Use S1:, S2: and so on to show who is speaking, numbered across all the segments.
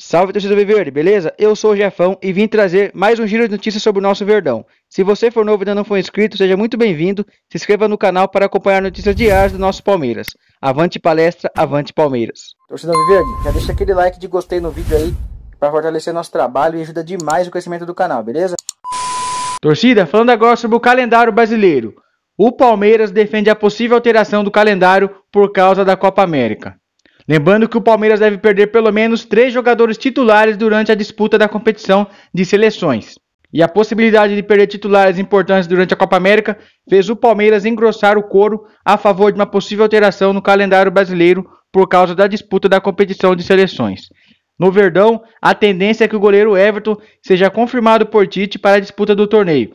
S1: Salve torcida Viverde, beleza? Eu sou o Jefão e vim trazer mais um giro de notícias sobre o nosso Verdão. Se você for novo e ainda não for inscrito, seja muito bem-vindo. Se inscreva no canal para acompanhar notícias diárias do nosso Palmeiras. Avante palestra, avante Palmeiras. Torcida Viverde, já deixa aquele like de gostei no vídeo aí para fortalecer nosso trabalho e ajuda demais o crescimento do canal, beleza? Torcida, falando agora sobre o calendário brasileiro. O Palmeiras defende a possível alteração do calendário por causa da Copa América. Lembrando que o Palmeiras deve perder pelo menos três jogadores titulares durante a disputa da competição de seleções. E a possibilidade de perder titulares importantes durante a Copa América fez o Palmeiras engrossar o coro a favor de uma possível alteração no calendário brasileiro por causa da disputa da competição de seleções. No Verdão, a tendência é que o goleiro Everton seja confirmado por Tite para a disputa do torneio,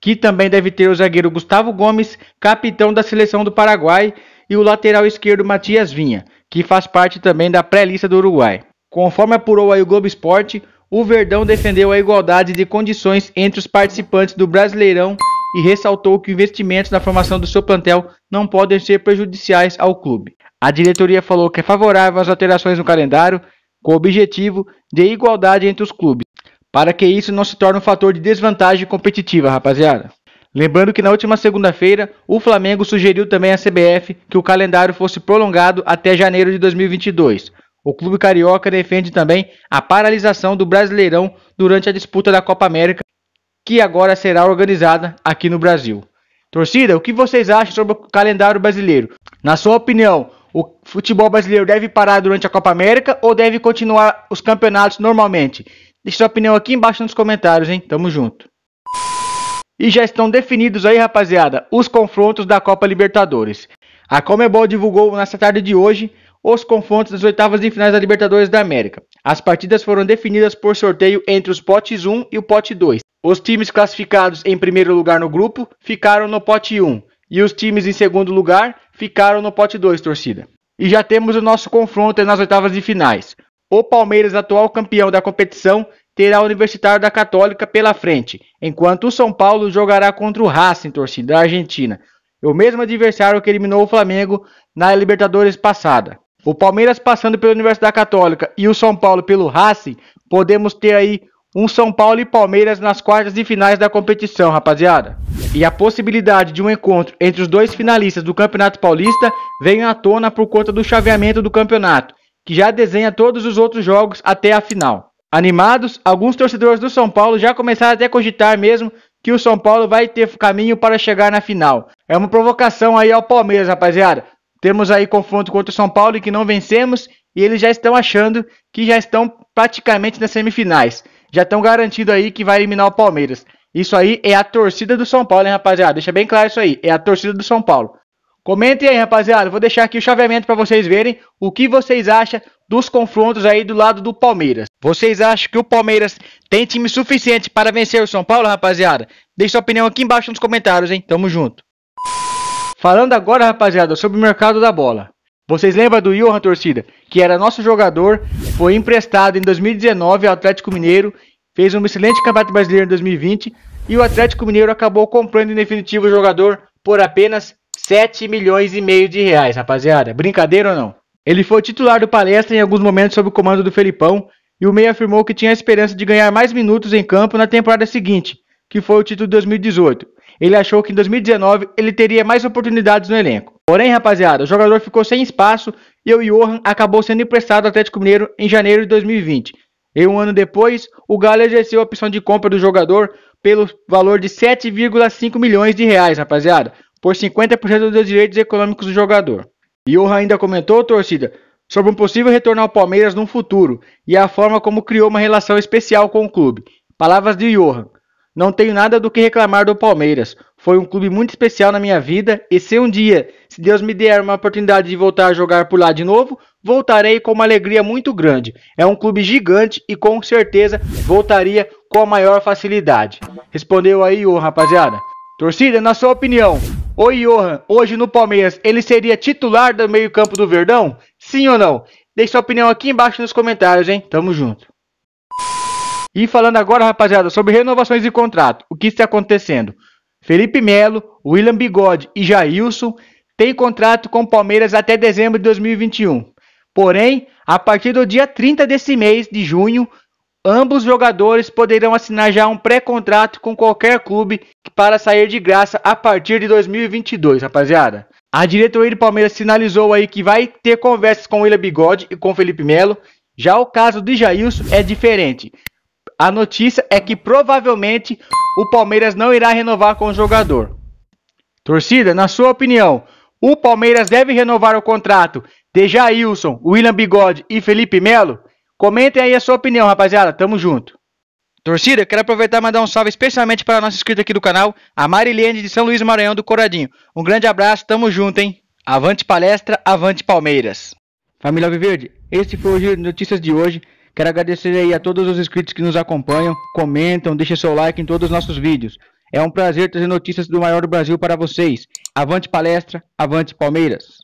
S1: que também deve ter o zagueiro Gustavo Gomes, capitão da seleção do Paraguai, e o lateral esquerdo Matias Vinha, que faz parte também da pré-lista do Uruguai. Conforme apurou aí o Globo Esporte, o Verdão defendeu a igualdade de condições entre os participantes do Brasileirão e ressaltou que investimentos na formação do seu plantel não podem ser prejudiciais ao clube. A diretoria falou que é favorável às alterações no calendário, com o objetivo de igualdade entre os clubes, para que isso não se torne um fator de desvantagem competitiva, rapaziada. Lembrando que na última segunda-feira, o Flamengo sugeriu também à CBF que o calendário fosse prolongado até janeiro de 2022. O clube carioca defende também a paralisação do Brasileirão durante a disputa da Copa América, que agora será organizada aqui no Brasil. Torcida, o que vocês acham sobre o calendário brasileiro? Na sua opinião, o futebol brasileiro deve parar durante a Copa América ou deve continuar os campeonatos normalmente? Deixe sua opinião aqui embaixo nos comentários, hein? Tamo junto. E já estão definidos aí, rapaziada, os confrontos da Copa Libertadores. A Comebol divulgou nesta tarde de hoje os confrontos das oitavas e finais da Libertadores da América. As partidas foram definidas por sorteio entre os potes 1 e o pote 2. Os times classificados em primeiro lugar no grupo ficaram no pote 1 e os times em segundo lugar ficaram no pote 2, torcida. E já temos o nosso confronto nas oitavas de finais. O Palmeiras, atual campeão da competição, terá o Universitário da Católica pela frente, enquanto o São Paulo jogará contra o Racing, torcida da Argentina, o mesmo adversário que eliminou o Flamengo na Libertadores passada. O Palmeiras passando pela Universidade Católica e o São Paulo pelo Racing, podemos ter aí um São Paulo e Palmeiras nas quartas e finais da competição, rapaziada. E a possibilidade de um encontro entre os dois finalistas do Campeonato Paulista vem à tona por conta do chaveamento do campeonato, que já desenha todos os outros jogos até a final. Animados, alguns torcedores do São Paulo já começaram até a cogitar mesmo que o São Paulo vai ter caminho para chegar na final. É uma provocação aí ao Palmeiras, rapaziada. Temos aí confronto contra o São Paulo e que não vencemos e eles já estão achando que já estão praticamente nas semifinais. Já estão garantindo aí que vai eliminar o Palmeiras. Isso aí é a torcida do São Paulo, hein, rapaziada? Deixa bem claro isso aí. É a torcida do São Paulo. Comentem aí, rapaziada. Vou deixar aqui o chaveamento para vocês verem o que vocês acham dos confrontos aí do lado do Palmeiras. Vocês acham que o Palmeiras tem time suficiente para vencer o São Paulo, rapaziada? Deixe sua opinião aqui embaixo nos comentários, hein? Tamo junto. Falando agora, rapaziada, sobre o mercado da bola. Vocês lembram do Johan Torcida, que era nosso jogador, foi emprestado em 2019 ao Atlético Mineiro, fez um excelente campeonato brasileiro em 2020 e o Atlético Mineiro acabou comprando em definitivo o jogador por apenas 7 milhões e meio de reais, rapaziada. Brincadeira ou não? Ele foi titular do Palestra em alguns momentos sob o comando do Felipão e o meia afirmou que tinha a esperança de ganhar mais minutos em campo na temporada seguinte, que foi o título de 2018. Ele achou que em 2019 ele teria mais oportunidades no elenco. Porém, rapaziada, o jogador ficou sem espaço e o Johan acabou sendo emprestado ao Atlético Mineiro em janeiro de 2020. E um ano depois, o Galo exerceu a opção de compra do jogador pelo valor de 7,5 milhões de reais, rapaziada, por 50% dos direitos econômicos do jogador. Iorra ainda comentou, torcida, sobre um possível retorno ao Palmeiras no futuro e a forma como criou uma relação especial com o clube. Palavras de Johan. Não tenho nada do que reclamar do Palmeiras. Foi um clube muito especial na minha vida e se um dia, se Deus me der uma oportunidade de voltar a jogar por lá de novo, voltarei com uma alegria muito grande. É um clube gigante e com certeza voltaria com a maior facilidade. Respondeu aí o rapaziada. Torcida, na sua opinião, Ô Johan, hoje no Palmeiras, ele seria titular do meio-campo do Verdão? Sim ou não? Deixe sua opinião aqui embaixo nos comentários, hein? Tamo junto. E falando agora, rapaziada, sobre renovações de contrato. O que está acontecendo? Felipe Melo, William Bigode e Jailson têm contrato com o Palmeiras até dezembro de 2021. Porém, a partir do dia 30 desse mês de junho, Ambos jogadores poderão assinar já um pré-contrato com qualquer clube para sair de graça a partir de 2022, rapaziada. A diretoria do Palmeiras sinalizou aí que vai ter conversas com o William Bigode e com Felipe Melo. Já o caso de Jailson é diferente. A notícia é que provavelmente o Palmeiras não irá renovar com o jogador. Torcida, na sua opinião, o Palmeiras deve renovar o contrato de Jailson, William Bigode e Felipe Melo? Comentem aí a sua opinião, rapaziada. Tamo junto. Torcida, quero aproveitar e mandar um salve especialmente para a nossa inscrita aqui do canal, a Marilene de São Luís Maranhão do Coradinho. Um grande abraço, tamo junto, hein? Avante palestra, avante Palmeiras. Família Alviverde, Esse foi o Giro de Notícias de hoje. Quero agradecer aí a todos os inscritos que nos acompanham, comentam, deixem seu like em todos os nossos vídeos. É um prazer trazer notícias do maior do Brasil para vocês. Avante palestra, avante Palmeiras.